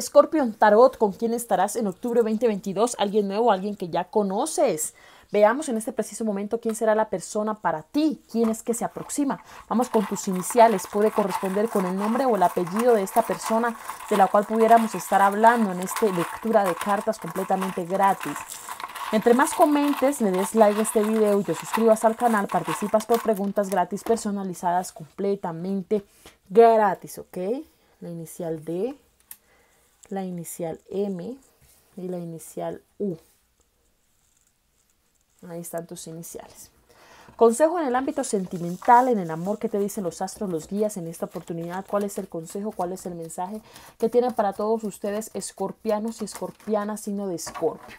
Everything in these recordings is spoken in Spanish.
Scorpion Tarot, ¿con quién estarás en octubre 2022? ¿Alguien nuevo, alguien que ya conoces? Veamos en este preciso momento quién será la persona para ti, quién es que se aproxima. Vamos con tus iniciales, puede corresponder con el nombre o el apellido de esta persona de la cual pudiéramos estar hablando en esta lectura de cartas completamente gratis. Entre más comentes, le des like a este video y te suscribas al canal, participas por preguntas gratis personalizadas completamente gratis, ¿ok? La inicial de la inicial M y la inicial U. Ahí están tus iniciales. Consejo en el ámbito sentimental, en el amor que te dicen los astros, los guías en esta oportunidad. ¿Cuál es el consejo? ¿Cuál es el mensaje que tienen para todos ustedes, escorpianos y escorpianas, signo de escorpio?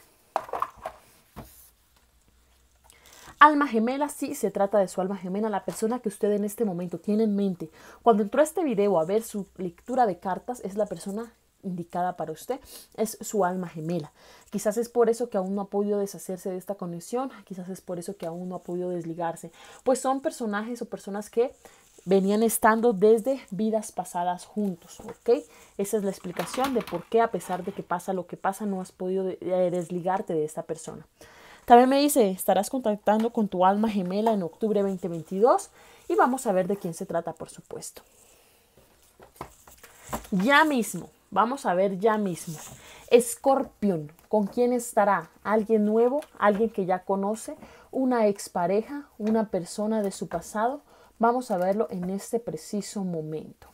alma gemela, sí, se trata de su alma gemela, la persona que usted en este momento tiene en mente. Cuando entró a este video a ver su lectura de cartas, es la persona indicada para usted es su alma gemela. Quizás es por eso que aún no ha podido deshacerse de esta conexión, quizás es por eso que aún no ha podido desligarse, pues son personajes o personas que venían estando desde vidas pasadas juntos, ¿ok? Esa es la explicación de por qué a pesar de que pasa lo que pasa, no has podido eh, desligarte de esta persona. También me dice, estarás contactando con tu alma gemela en octubre 2022 y vamos a ver de quién se trata, por supuesto. Ya mismo, Vamos a ver ya mismo. Scorpion, ¿con quién estará? ¿Alguien nuevo? ¿Alguien que ya conoce? ¿Una expareja? ¿Una persona de su pasado? Vamos a verlo en este preciso momento.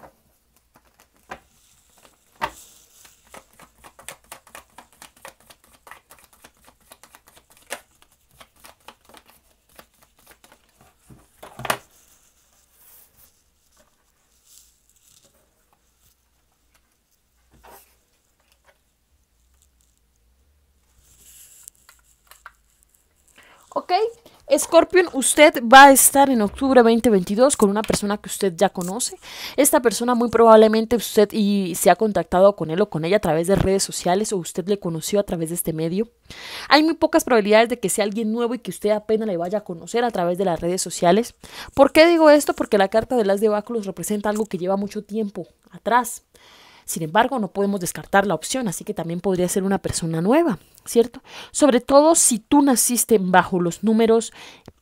¿Ok? Scorpion, usted va a estar en octubre 2022 con una persona que usted ya conoce. Esta persona muy probablemente usted y se ha contactado con él o con ella a través de redes sociales o usted le conoció a través de este medio. Hay muy pocas probabilidades de que sea alguien nuevo y que usted apenas le vaya a conocer a través de las redes sociales. ¿Por qué digo esto? Porque la carta de las Báculos representa algo que lleva mucho tiempo atrás. Sin embargo, no podemos descartar la opción, así que también podría ser una persona nueva, ¿cierto? Sobre todo si tú naciste bajo los números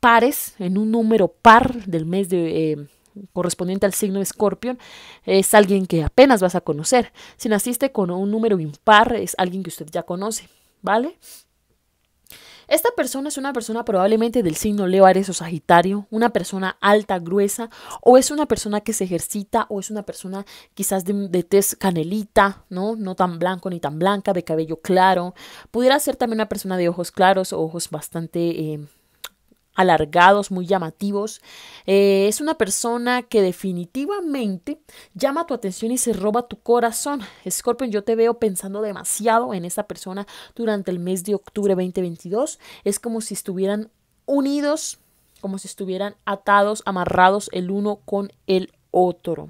pares, en un número par del mes de... Eh, correspondiente al signo de Escorpión, es alguien que apenas vas a conocer. Si naciste con un número impar, es alguien que usted ya conoce, ¿vale? Esta persona es una persona probablemente del signo Leo, Ares o Sagitario, una persona alta, gruesa, o es una persona que se ejercita, o es una persona quizás de, tez canelita, ¿no? No tan blanco ni tan blanca, de cabello claro. Pudiera ser también una persona de ojos claros o ojos bastante... Eh, alargados, muy llamativos. Eh, es una persona que definitivamente llama tu atención y se roba tu corazón. Scorpion, yo te veo pensando demasiado en esa persona durante el mes de octubre 2022. Es como si estuvieran unidos, como si estuvieran atados, amarrados el uno con el otro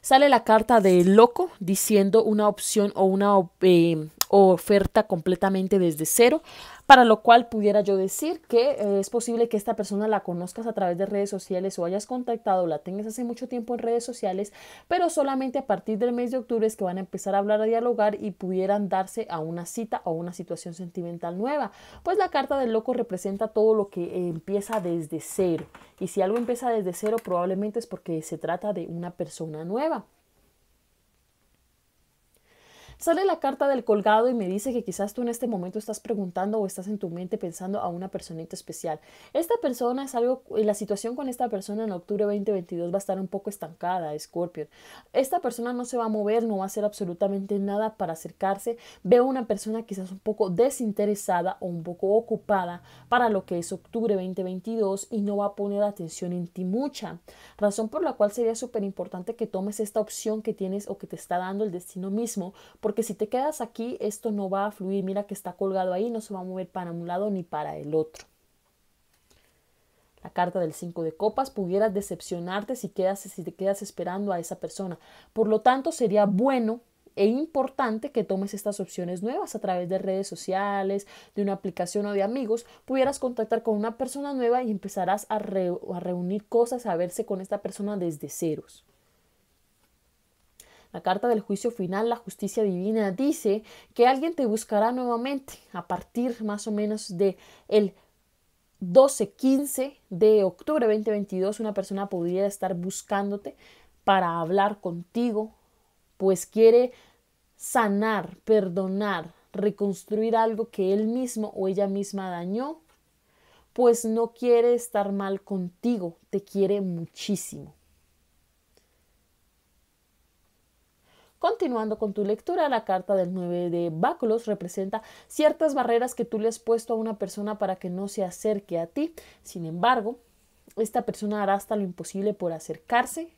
sale la carta del loco diciendo una opción o una eh, oferta completamente desde cero para lo cual pudiera yo decir que eh, es posible que esta persona la conozcas a través de redes sociales o hayas contactado, la tengas hace mucho tiempo en redes sociales, pero solamente a partir del mes de octubre es que van a empezar a hablar, a dialogar y pudieran darse a una cita o una situación sentimental nueva. Pues la carta del loco representa todo lo que eh, empieza desde cero. Y si algo empieza desde cero, probablemente es porque se trata de una persona nueva. Sale la carta del colgado y me dice que quizás tú en este momento estás preguntando o estás en tu mente pensando a una personita especial. Esta persona es algo, eh, la situación con esta persona en octubre 2022 va a estar un poco estancada, escorpio Esta persona no se va a mover, no va a hacer absolutamente nada para acercarse. Veo una persona quizás un poco desinteresada o un poco ocupada para lo que es octubre 2022 y no va a poner atención en ti mucha. Razón por la cual sería súper importante que tomes esta opción que tienes o que te está dando el destino mismo porque si te quedas aquí, esto no va a fluir. Mira que está colgado ahí, no se va a mover para un lado ni para el otro. La carta del 5 de copas Pudieras decepcionarte si, quedas, si te quedas esperando a esa persona. Por lo tanto, sería bueno e importante que tomes estas opciones nuevas a través de redes sociales, de una aplicación o de amigos, pudieras contactar con una persona nueva y empezarás a reunir cosas, a verse con esta persona desde ceros. La carta del juicio final, la justicia divina, dice que alguien te buscará nuevamente a partir más o menos de el 12-15 de octubre 2022. Una persona podría estar buscándote para hablar contigo, pues quiere sanar, perdonar, reconstruir algo que él mismo o ella misma dañó, pues no quiere estar mal contigo, te quiere muchísimo. Continuando con tu lectura, la carta del 9 de Báculos representa ciertas barreras que tú le has puesto a una persona para que no se acerque a ti. Sin embargo, esta persona hará hasta lo imposible por acercarse.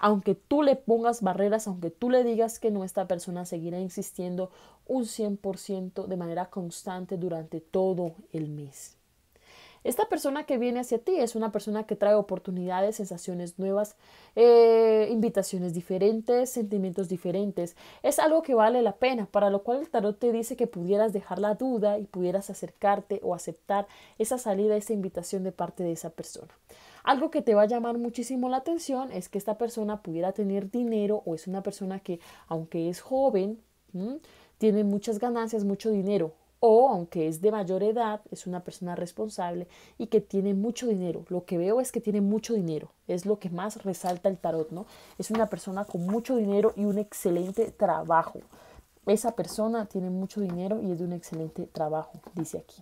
Aunque tú le pongas barreras, aunque tú le digas que no, esta persona seguirá insistiendo un 100% de manera constante durante todo el mes. Esta persona que viene hacia ti es una persona que trae oportunidades, sensaciones nuevas, eh, invitaciones diferentes, sentimientos diferentes. Es algo que vale la pena, para lo cual el tarot te dice que pudieras dejar la duda y pudieras acercarte o aceptar esa salida, esa invitación de parte de esa persona. Algo que te va a llamar muchísimo la atención es que esta persona pudiera tener dinero o es una persona que, aunque es joven, tiene muchas ganancias, mucho dinero, o, aunque es de mayor edad, es una persona responsable y que tiene mucho dinero. Lo que veo es que tiene mucho dinero. Es lo que más resalta el tarot, ¿no? Es una persona con mucho dinero y un excelente trabajo. Esa persona tiene mucho dinero y es de un excelente trabajo, dice aquí.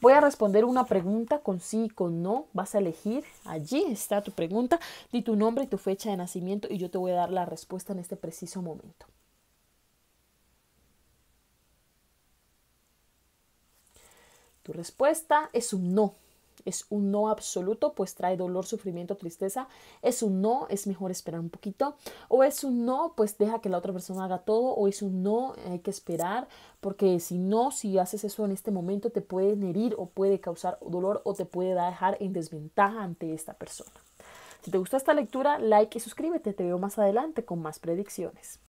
Voy a responder una pregunta con sí y con no. Vas a elegir, allí está tu pregunta, di tu nombre y tu fecha de nacimiento y yo te voy a dar la respuesta en este preciso momento. Tu respuesta es un no. Es un no absoluto, pues trae dolor, sufrimiento, tristeza. Es un no, es mejor esperar un poquito. O es un no, pues deja que la otra persona haga todo. O es un no, hay que esperar, porque si no, si haces eso en este momento, te pueden herir o puede causar dolor o te puede dejar en desventaja ante esta persona. Si te gusta esta lectura, like y suscríbete. Te veo más adelante con más predicciones.